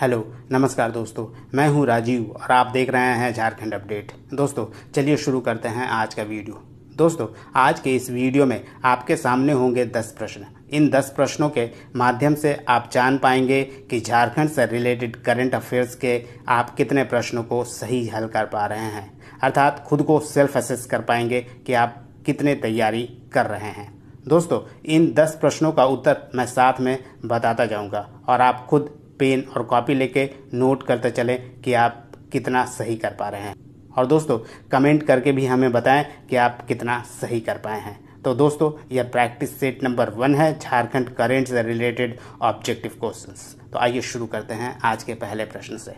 hello नमस्कार दोस्तों मैं हूं राजीव और आप देख रहे हैं झारखंड अपडेट दोस्तों चलिए शुरू करते हैं आज का वीडियो दोस्तों आज के इस वीडियो में आपके सामने होंगे दस प्रश्न इन दस प्रश्नों के माध्यम से आप जान पाएंगे कि झारखंड से रिलेटेड करंट अफेयर्स के आप कितने प्रश्नों को सही हल कर पा रहे हैं अर्थात खुद को सेल्फ असेस कर पाएंगे कि आप कितने तैयारी कर रहे हैं दोस्तों इन दस प्रश्नों का उत्तर मैं साथ में बताता जाऊंगा और आप खुद पेन और कॉपी लेके नोट करते चलें कि आप कितना सही कर पा रहे हैं और दोस्तों कमेंट करके भी हमें बताएं कि आप कितना सही कर पाए हैं तो दोस्तों यह प्रैक्टिस सेट नंबर वन है झारखंड करेंट से रिलेटेड ऑब्जेक्टिव क्वेश्चंस तो आइए शुरू करते हैं आज के पहले प्रश्न से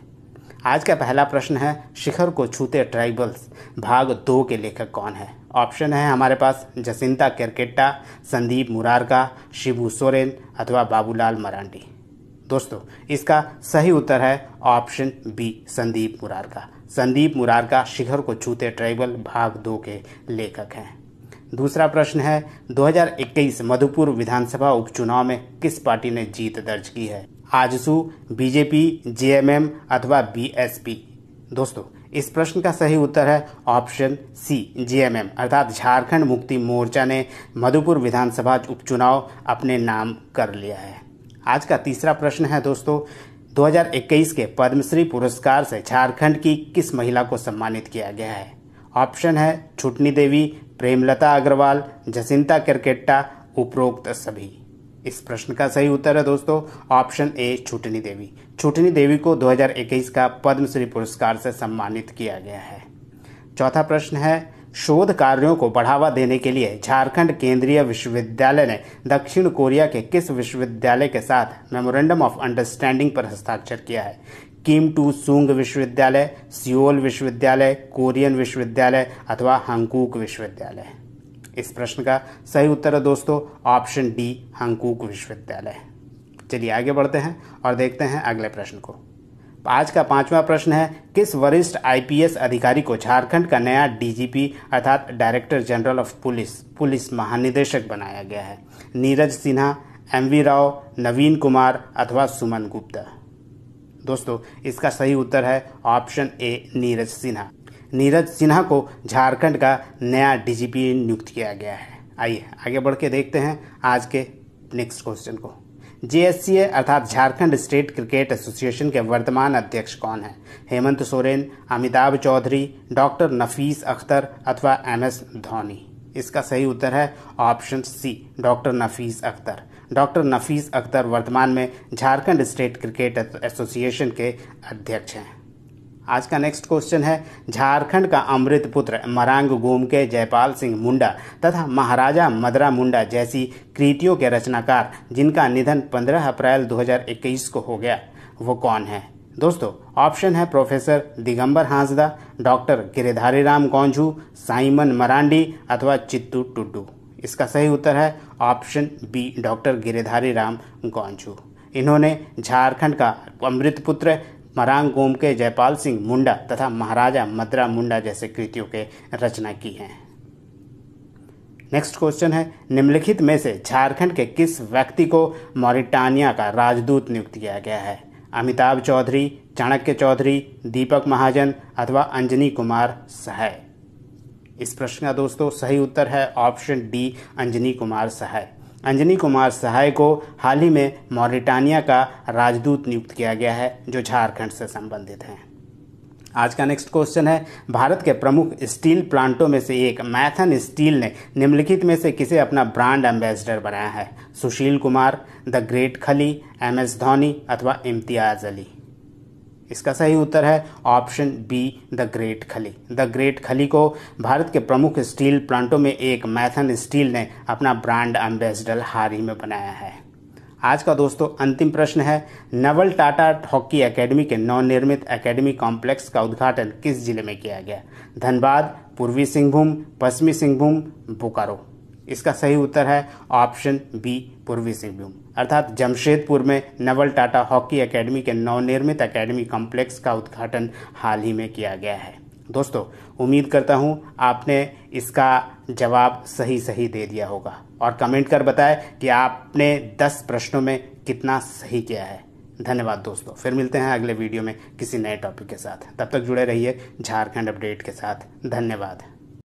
आज का पहला प्रश्न है शिखर को छूते ट्राइबल्स भाग दो के लेखक कौन है ऑप्शन है हमारे पास जसिंता केरकेट्टा संदीप मुरारका शिबू सोरेन अथवा बाबूलाल मरांडी दोस्तों इसका सही उत्तर है option B Sandeep Murarka Sandeep Murarka शिखर को छूते ट्राइबल भाग दो के लेखक हैं दूसरा प्रश्न है 2021 मधुपुर विधानसभा उपचुनाव में किस पार्टी ने जीत दर्ज की है आजसू बीजेपी जेएमएम अथवा बीएसपी दोस्तों इस प्रश्न का सही उत्तर है ऑप्शन सी जेएमएम अर्थात झारखंड मुक्ति मोर्चा ने मधुपुर विधानसभा उपचुनाव अपने नाम कर लिया है आज का तीसरा प्रश्न है दोस्तों 2021 के पद्मश्री पुरस्कार से झारखंड की किस महिला को सम्मानित किया गया है ऑप्शन है छुटनी देवी प्रेमलता अग्रवाल जसिंता क्रिकेट्टा उपरोक्त सभी इस प्रश्न का सही उत्तर है दोस्तों ऑप्शन ए छुटनी देवी छुटनी देवी को 2021 का पद्मश्री पुरस्कार से सम्मानित किया गया है चौथा प्रश्न है शोध कार्यों को बढ़ावा देने के लिए झारखंड केंद्रीय विश्वविद्यालय ने दक्षिण कोरिया के किस विश्वविद्यालय के साथ मेमोरेंडम ऑफ अंडरस्टैंडिंग पर हस्ताक्षर किया है किम टू सूंग विश्वविद्यालय सियोल विश्वविद्यालय कोरियन विश्वविद्यालय अथवा हंकूक विश्वविद्यालय इस प्रश्न का सही उत्तर है दोस्तों ऑप्शन डी हंकूक विश्वविद्यालय चलिए आगे बढ़ते हैं और देखते हैं अगले प्रश्न को आज का पांचवा प्रश्न है किस वरिष्ठ आईपीएस अधिकारी को झारखंड का नया डीजीपी अर्थात director general of police police महानिदेशक बनाया गया है नीरज सिन्हा एम वी राव नवीन कुमार अथवा सुमन गुप्ता दोस्तों इसका सही उत्तर है ऑप्शन ए नीरज सिन्हा नीरज सिन्हा को झारखंड का नया डीजीपी नियुक्त किया गया है आइए आगे बढ़ के देखते हैं आज के नेक्स्ट क्वेश्चन को जेएससीए अर्थात झारखंड स्टेट क्रिकेट एसोसिएशन के वर्तमान अध्यक्ष कौन हैं हेमंत सोरेन अमिताभ चौधरी डॉक्टर नफीस अख्तर अथवा एम एस धोनी इसका सही उत्तर है option C doctor Nafees Akhtar doctor Nafees Akhtar वर्तमान में झारखंड स्टेट क्रिकेट एसोसिएशन के अध्यक्ष हैं आज का नेक्स्ट क्वेश्चन है झारखंड का अमृत पुत्र मरांग गोम के जयपाल सिंह मुंडा तथा महाराजा मदरा मुंडा जैसी कृतियों के रचनाकार जिनका निधन 15 अप्रैल 2021 को हो गया वो कौन है दोस्तों ऑप्शन है professor Digambar Hansda doctor Giridhari Ram Gaunjhu Simon Marandi अथवा चित्तू टुड्डू इसका सही उत्तर है option B doctor Giridhari Ram Gaunjhu इन्होंने झारखंड का अमृत पुत्र मरांगोम के जयपाल सिंह मुंडा तथा महाराजा मद्रा मुंडा जैसे कृतियों के रचना की हैं नेक्स्ट क्वेश्चन है निम्नलिखित में से झारखंड के किस व्यक्ति को मॉरिटानिया का राजदूत नियुक्त किया गया है अमिताभ चौधरी चाणक्य चौधरी दीपक महाजन अथवा अंजनी कुमार सहाय इस प्रश्न का दोस्तों सही उत्तर है ऑप्शन डी अंजनी कुमार सहाय अंजनी कुमार सहाय को हाल ही में मॉरिटानिया का राजदूत नियुक्त किया गया है जो झारखंड से संबंधित हैं आज का नेक्स्ट क्वेश्चन है भारत के प्रमुख स्टील प्लांटों में से एक मैथन स्टील ने निम्नलिखित में से किसे अपना ब्रांड एम्बेसडर बनाया है Sushil Kumar the great Khali M S Dhoni अथवा इम्तियाज अली इसका सही उत्तर है option B the great Khali the great Khali को भारत के प्रमुख स्टील प्लांटों में एक मैथन स्टील ने अपना ब्रांड एम्बेसडर हाल ही में बनाया है आज का दोस्तों अंतिम प्रश्न है नवल टाटा हॉकी एकेडमी के नवनिर्मित एकेडमी कॉम्प्लेक्स का उद्घाटन किस जिले में किया गया धनबाद पूर्वी सिंहभूम पश्चिमी सिंहभूम बोकारो इसका सही उत्तर है ऑप्शन बी पूर्वी सिंहभूम अर्थात जमशेदपुर में नवल टाटा हॉकी एकेडमी के नवनिर्मित एकेडमी कॉम्प्लेक्स का उद्घाटन हाल ही में किया गया है दोस्तों उम्मीद करता हूँ आपने इसका जवाब सही सही दे दिया होगा और कमेंट कर बताएं कि आपने 10 प्रश्नों में कितना सही किया है धन्यवाद दोस्तों फिर मिलते हैं अगले वीडियो में किसी नए टॉपिक के साथ तब तक जुड़े रहिए झारखंड अपडेट के साथ धन्यवाद